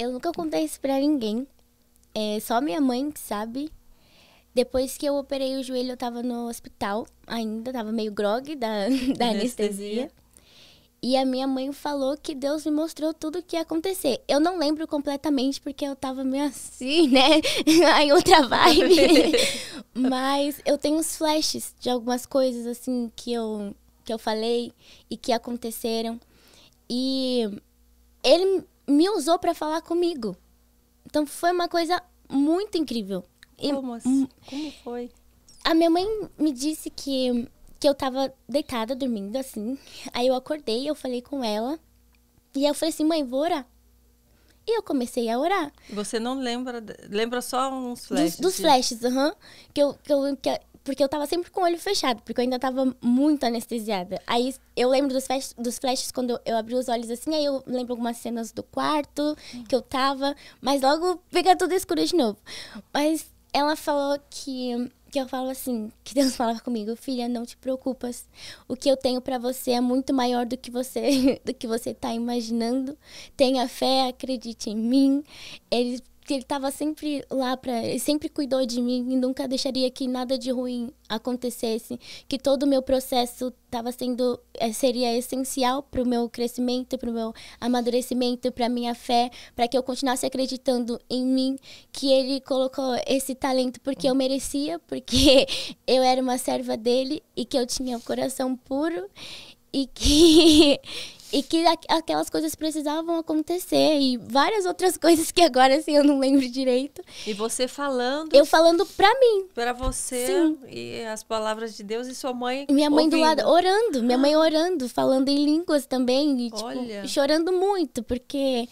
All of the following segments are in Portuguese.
Eu nunca contei isso pra ninguém. É só minha mãe que sabe. Depois que eu operei o joelho, eu tava no hospital ainda, tava meio grogue da, da anestesia. anestesia. E a minha mãe falou que Deus me mostrou tudo o que ia acontecer. Eu não lembro completamente porque eu tava meio assim, né? em outra vibe. Mas eu tenho uns flashes de algumas coisas assim que eu que eu falei e que aconteceram. E ele me usou para falar comigo. Então foi uma coisa muito incrível. Como, assim? Hum, Como foi? A minha mãe me disse que, que eu tava deitada, dormindo assim. Aí eu acordei, eu falei com ela. E eu falei assim, mãe, vou orar. E eu comecei a orar. Você não lembra, lembra só uns flashes? Dos, dos flashes, aham. Uhum, que, eu, que, eu, que porque eu tava sempre com o olho fechado, porque eu ainda tava muito anestesiada. Aí eu lembro dos, flash, dos flashes quando eu, abri os olhos assim, aí eu lembro algumas cenas do quarto uhum. que eu tava, mas logo fica tudo escuro de novo. Mas ela falou que que eu falo assim, que Deus falava comigo, filha, não te preocupas. O que eu tenho para você é muito maior do que você do que você tá imaginando. Tenha fé, acredite em mim que ele estava sempre lá para, ele sempre cuidou de mim e nunca deixaria que nada de ruim acontecesse, que todo o meu processo estava sendo eh, seria essencial para o meu crescimento, para o meu amadurecimento, para minha fé, para que eu continuasse acreditando em mim, que ele colocou esse talento porque eu merecia, porque eu era uma serva dele e que eu tinha o coração puro e que e que aquelas coisas precisavam acontecer e várias outras coisas que agora assim eu não lembro direito. E você falando? Eu falando para mim. Para você Sim. e as palavras de Deus e sua mãe. Minha mãe do lado orando, minha ah. mãe orando, falando em línguas também e tipo, chorando muito porque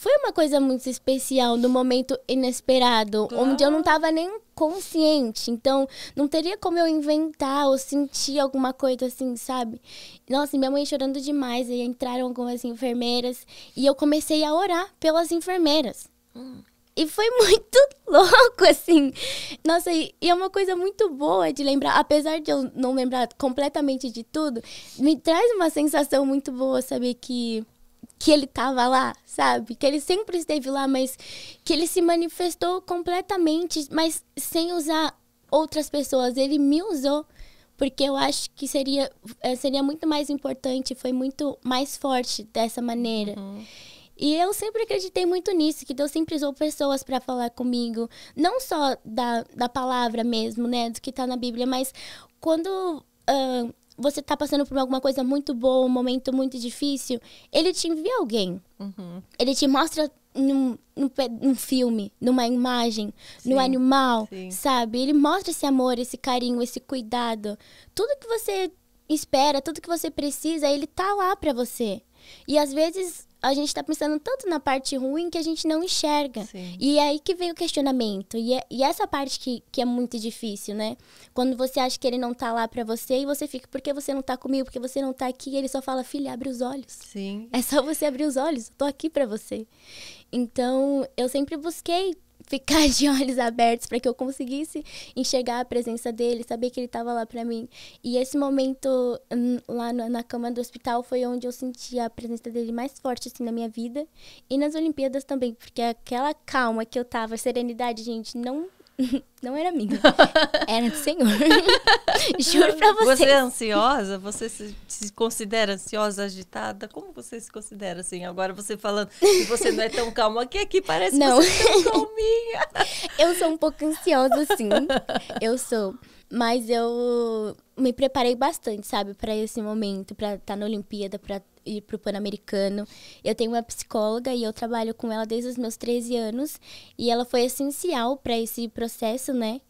foi uma coisa muito especial, no momento inesperado, claro. onde eu não estava nem consciente. Então, não teria como eu inventar ou sentir alguma coisa assim, sabe? Nossa, minha mãe chorando demais, aí entraram algumas enfermeiras e eu comecei a orar pelas enfermeiras. Hum. E foi muito louco, assim. Nossa, e, é uma coisa muito boa de lembrar. Apesar de eu não lembrar completamente de tudo, me traz uma sensação muito boa saber que que ele estava lá, sabe? Que ele sempre esteve lá, mas que ele se manifestou completamente, mas sem usar outras pessoas. Ele me usou porque eu acho que seria eh, seria muito mais importante, foi muito mais forte dessa maneira. Uhum. E eu sempre acreditei muito nisso, que Deus sempre usou pessoas para falar comigo, não só da, da palavra mesmo, né, do que está na Bíblia, mas quando uh, você tá passando por alguma coisa muito boa, um momento muito difícil, ele te envia alguém. Uhum. Ele te mostra num, num, num, filme, numa imagem, no num animal, sim. sabe? Ele mostra esse amor, esse carinho, esse cuidado. Tudo que você espera, tudo que você precisa, ele tá lá para você. E às vezes a gente está pensando tanto na parte ruim que a gente não enxerga. Sim. E é aí que vem o questionamento. E, é, e essa parte que, que é muito difícil, né? Quando você acha que ele não tá lá para você e você fica, por que você não tá comigo? Por que você não tá aqui? E ele só fala, filha, abre os olhos. Sim. É só você abrir os olhos. Eu tô aqui para você. Então, eu sempre busquei ficar de olhos abertos para que eu conseguisse enxergar a presença dele, saber que ele estava lá para mim. E esse momento hum, lá na cama do hospital foi onde eu senti a presença dele mais forte assim na minha vida e nas Olimpíadas também, porque aquela calma que eu tava, serenidade, gente, não Não era amiga. Era do Senhor. Juro pra você. Você é ansiosa? Você se, se, considera ansiosa, agitada? Como você se considera assim? Agora você falando que você não é tão calma aqui, aqui parece não. que você é tão calminha. Eu sou um pouco ansiosa, sim. Eu sou. Mas eu me preparei bastante, sabe, para esse momento, para estar tá na Olimpíada, para ir pro Pan-Americano. Eu tenho uma psicóloga e eu trabalho com ela desde os meus 13 anos, e ela foi essencial para esse processo, né?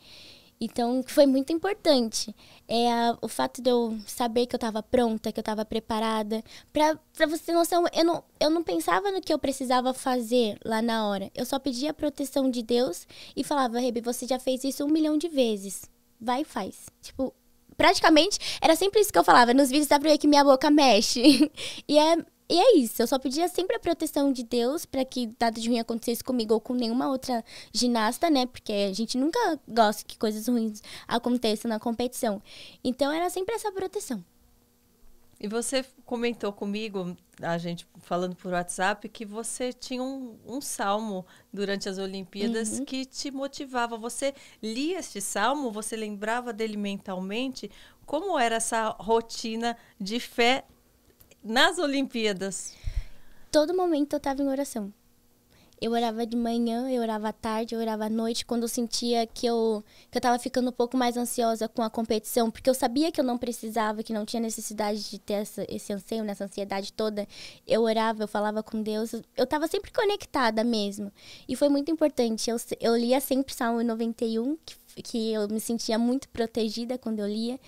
Então, foi muito importante. É a, o fato de eu saber que eu estava pronta, que eu estava preparada. Para você ter noção, eu não, eu não pensava no que eu precisava fazer lá na hora. Eu só pedia a proteção de Deus e falava, Rebe, você já fez isso um milhão de vezes vai e faz. Tipo, praticamente era sempre isso que eu falava. Nos vídeos dá pra ver que minha boca mexe. e é. E é isso, eu só pedia sempre a proteção de Deus para que nada de ruim acontecesse comigo ou com nenhuma outra ginasta, né? Porque a gente nunca gosta que coisas ruins aconteçam na competição. Então era sempre essa proteção. E você comentou comigo a gente falando por WhatsApp que você tinha um, um salmo durante as Olimpíadas uhum. que te motivava. Você lia este salmo, você lembrava dele mentalmente. Como era essa rotina de fé nas Olimpíadas? Todo momento eu estava em oração. Eu orava de manhã, eu orava à tarde, eu orava à noite, quando eu sentia que eu, que eu tava ficando um pouco mais ansiosa com a competição, porque eu sabia que eu não precisava, que não tinha necessidade de ter essa, esse anseio, nessa ansiedade toda. Eu orava, eu falava com Deus, eu tava sempre conectada mesmo. E foi muito importante. Eu, eu lia sempre Salmo 91, que, que eu me sentia muito protegida quando eu lia.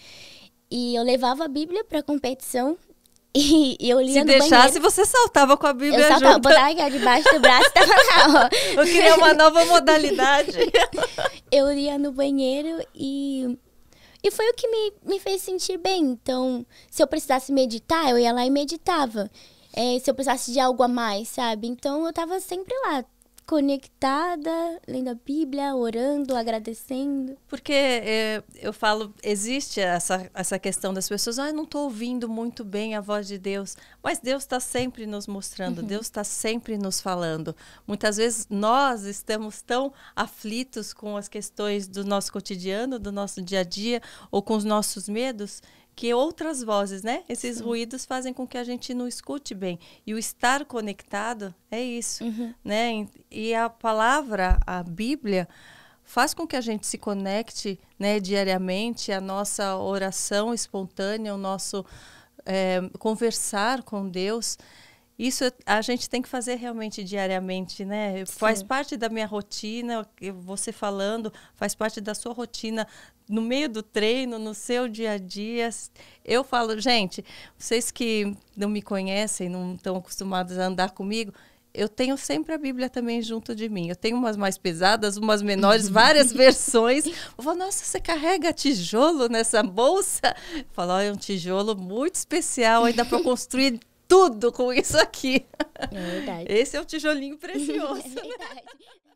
E eu levava a Bíblia para competição e, eu lia Se deixasse, banheiro. você saltava com a Bíblia eu saltava, junto. botava debaixo do braço e tava na aula. Eu queria uma nova modalidade. eu lia no banheiro e... E foi o que me, me fez sentir bem. Então, se eu precisasse meditar, eu ia lá e meditava. É, se eu precisasse de algo a mais, sabe? Então, eu tava sempre lá, conectada, lendo a Bíblia, orando, agradecendo. Porque é, eu falo, existe essa, essa questão das pessoas, ah, eu não estou ouvindo muito bem a voz de Deus, mas Deus está sempre nos mostrando, uhum. Deus está sempre nos falando. Muitas vezes nós estamos tão aflitos com as questões do nosso cotidiano, do nosso dia a dia, ou com os nossos medos, que outras vozes, né? Esses Sim. ruídos fazem com que a gente não escute bem. E o estar conectado é isso, uhum. né? E a palavra, a Bíblia, faz com que a gente se conecte né, diariamente, a nossa oração espontânea, o nosso é, conversar com Deus. Isso a gente tem que fazer realmente diariamente, né? Sim. Faz parte da minha rotina, você falando, faz parte da sua rotina no meio do treino, no seu dia a dia. Eu falo, gente, vocês que não me conhecem, não estão acostumados a andar comigo, eu tenho sempre a Bíblia também junto de mim. Eu tenho umas mais pesadas, umas menores, várias versões. Eu falo, nossa, você carrega tijolo nessa bolsa? Eu falo, oh, é um tijolo muito especial ainda para construir tudo com isso aqui. É verdade. Esse é o tijolinho precioso. É verdade. Né?